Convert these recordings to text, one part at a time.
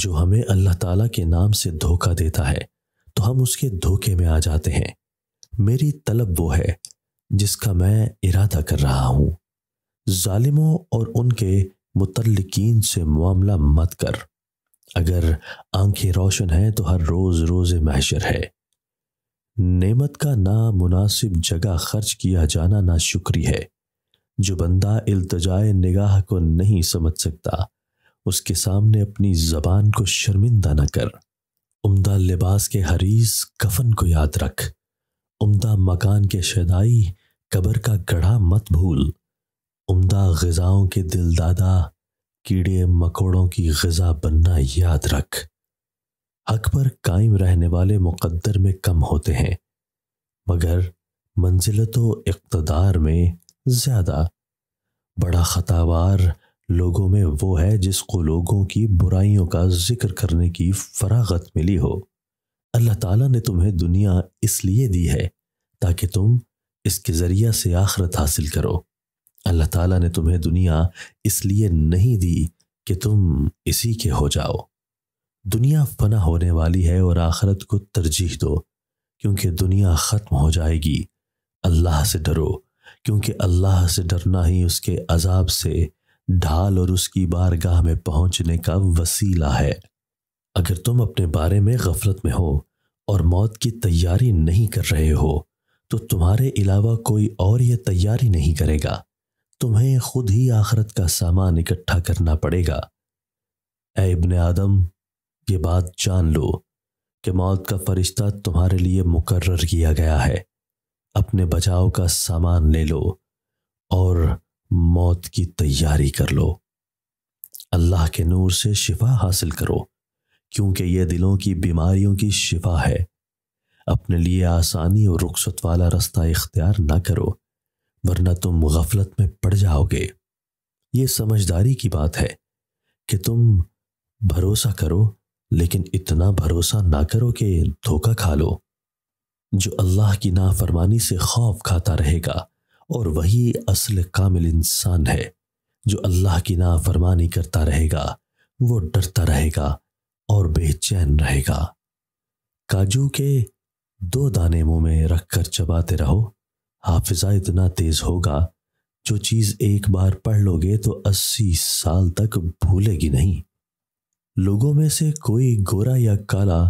जो हमें अल्लाह ताला के नाम से धोखा देता है तो हम उसके धोखे में आ जाते हैं मेरी तलब वो है जिसका मैं इरादा कर रहा हूं जालिमों और उनके मुतलकिन से मामला मत कर अगर आंखें रोशन हैं तो हर रोज़ रोज़ महशर है नेमत का मुनासिब जगह खर्च किया जाना ना शुक्री है जो बंदा इल्तजाए निगाह को नहीं समझ सकता उसके सामने अपनी जबान को शर्मिंदा न कर उम्दा लिबास के हरीस कफन को याद रख उम्दा मकान के शदाई कबर का गढ़ा मत भूल उम्दा गजाओं के दिलदादा कीड़े मकोड़ों की गजा बनना याद रख हक पर कायम रहने वाले मुकद्दर में कम होते हैं मगर मंजिलत इकतदार में ज़्यादा बड़ा ख़तावार लोगों में वो है जिसको लोगों की बुराइयों का जिक्र करने की फरागत मिली हो अल्लाह ताला ने तुम्हें दुनिया इसलिए दी है ताकि तुम इसके ज़रिया से आखरत हासिल करो अल्लाह ताला ने तुम्हें दुनिया इसलिए नहीं दी कि तुम इसी के हो जाओ दुनिया फना होने वाली है और आखरत को तरजीह दो क्योंकि दुनिया ख़त्म हो जाएगी अल्लाह से डरो क्योंकि अल्लाह से डरना ही उसके अजाब से ढाल और उसकी बारगाह में पहुंचने का वसीला है अगर तुम अपने बारे में गफलत में हो और मौत की तैयारी नहीं कर रहे हो तो तुम्हारे अलावा कोई और यह तैयारी नहीं करेगा तुम्हें खुद ही आखरत का सामान इकट्ठा करना पड़ेगा ए आदम ये बात जान लो कि मौत का फरिश्ता तुम्हारे लिए मुकर्र किया गया है अपने बचाव का सामान ले लो और मौत की तैयारी कर लो अल्लाह के नूर से शिफा हासिल करो क्योंकि यह दिलों की बीमारियों की शिफा है अपने लिए आसानी और रुखसत वाला रास्ता इख्तियार ना करो वरना तुम गफलत में पड़ जाओगे ये समझदारी की बात है कि तुम भरोसा करो लेकिन इतना भरोसा ना करो कि धोखा खा लो जो अल्लाह की नाफरमानी से खौफ खाता रहेगा और वही असल कामिल इंसान है जो अल्लाह की नाफरमानी करता रहेगा वो डरता रहेगा और बेचैन रहेगा काजू के दो दाने मुंह में रखकर चबाते रहो हाफिजा इतना तेज होगा जो चीज एक बार पढ़ लोगे तो अस्सी साल तक भूलेगी नहीं लोगों में से कोई गोरा या काला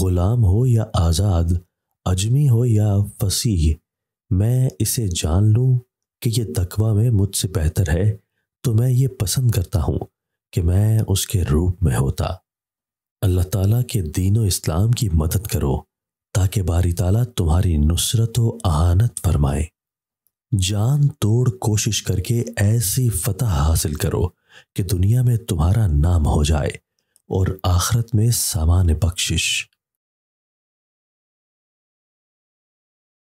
गुलाम हो या आज़ाद अजमी हो या फसीह मैं इसे जान लूं कि यह तकवा में मुझसे बेहतर है तो मैं ये पसंद करता हूं कि मैं उसके रूप में होता अल्लाह ताला के दीन इस्लाम की मदद करो ताकि बारी ताला तुम्हारी नुसरत व आहानत फरमाए जान तोड़ कोशिश करके ऐसी फतह हासिल करो कि दुनिया में तुम्हारा नाम हो जाए और आखरत में सामान्य बख्शिश